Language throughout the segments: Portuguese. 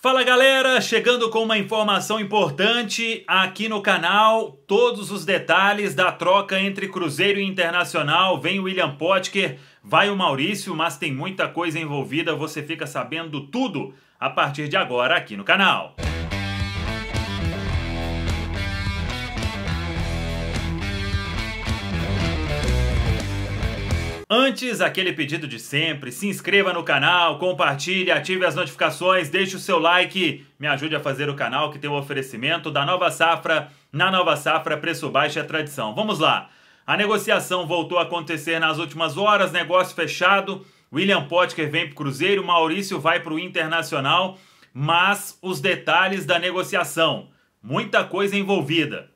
Fala galera, chegando com uma informação importante aqui no canal. Todos os detalhes da troca entre Cruzeiro e Internacional. Vem o William Potker, vai o Maurício, mas tem muita coisa envolvida. Você fica sabendo tudo a partir de agora aqui no canal. Antes, aquele pedido de sempre, se inscreva no canal, compartilhe, ative as notificações, deixe o seu like, me ajude a fazer o canal que tem o um oferecimento da Nova Safra, na Nova Safra preço baixo é tradição. Vamos lá. A negociação voltou a acontecer nas últimas horas, negócio fechado. William Potker vem para o Cruzeiro, Maurício vai para o Internacional, mas os detalhes da negociação, muita coisa envolvida.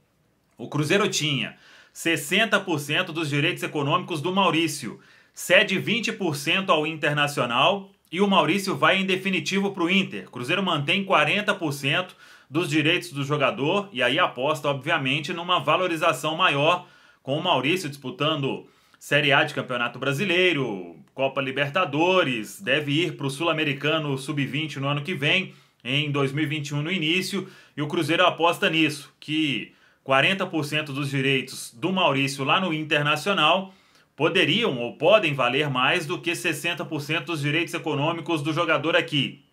O Cruzeiro tinha 60% dos direitos econômicos do Maurício, cede 20% ao Internacional e o Maurício vai em definitivo para o Inter. Cruzeiro mantém 40% dos direitos do jogador e aí aposta, obviamente, numa valorização maior, com o Maurício disputando Série A de Campeonato Brasileiro, Copa Libertadores, deve ir para o Sul-Americano Sub-20 no ano que vem, em 2021 no início, e o Cruzeiro aposta nisso, que 40% dos direitos do Maurício lá no Internacional poderiam ou podem valer mais do que 60% dos direitos econômicos do jogador aqui.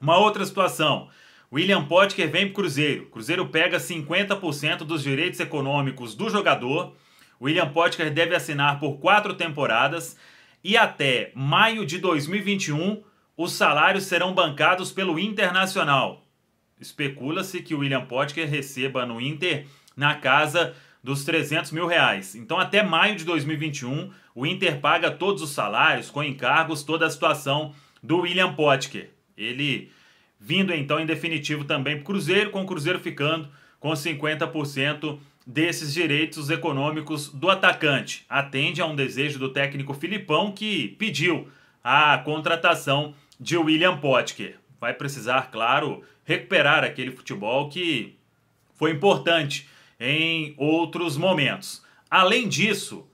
Uma outra situação. William Potker vem para o Cruzeiro. Cruzeiro pega 50% dos direitos econômicos do jogador. William Potker deve assinar por quatro temporadas e até maio de 2021 os salários serão bancados pelo Internacional. Especula-se que o William Potker receba no Inter na casa dos 300 mil reais. Então, até maio de 2021, o Inter paga todos os salários, com encargos, toda a situação do William Potker. Ele vindo então em definitivo também para o Cruzeiro, com o Cruzeiro ficando com 50% desses direitos econômicos do atacante. Atende a um desejo do técnico Filipão que pediu a contratação de William Potker. Vai precisar, claro, recuperar aquele futebol que foi importante em outros momentos. Além disso,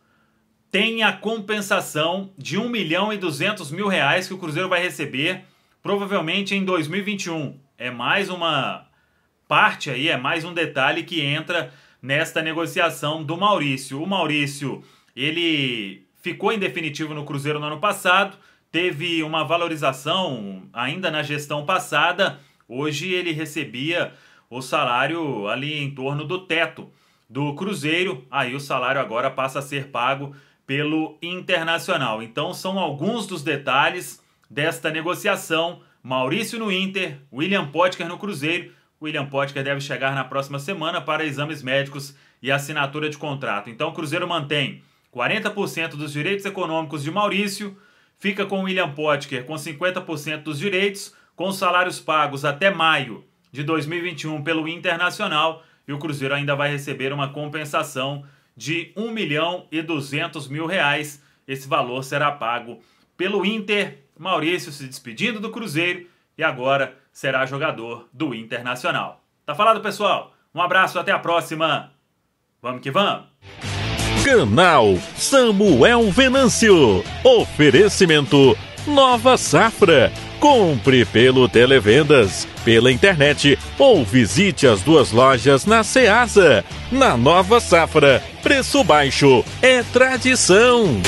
tem a compensação de 1 milhão e 200 mil reais que o Cruzeiro vai receber provavelmente em 2021. É mais uma parte aí, é mais um detalhe que entra nesta negociação do Maurício. O Maurício, ele ficou em definitivo no Cruzeiro no ano passado, teve uma valorização ainda na gestão passada. Hoje ele recebia o salário ali em torno do teto do Cruzeiro. Aí o salário agora passa a ser pago pelo Internacional. Então são alguns dos detalhes desta negociação. Maurício no Inter, William Potker no Cruzeiro. William Potker deve chegar na próxima semana para exames médicos e assinatura de contrato. Então o Cruzeiro mantém 40% dos direitos econômicos de Maurício, fica com William Potker com 50% dos direitos, com salários pagos até maio de 2021 pelo Internacional e o Cruzeiro ainda vai receber uma compensação de 1 milhão e 200 mil reais. Esse valor será pago pelo Inter. Maurício se despedindo do Cruzeiro e agora será jogador do Internacional. Tá falado, pessoal? Um abraço, até a próxima. Vamos que vamos. Canal Samuel Venâncio. Oferecimento Nova Safra. Compre pelo Televendas, pela internet ou visite as duas lojas na Ceasa. Na Nova Safra, preço baixo é tradição.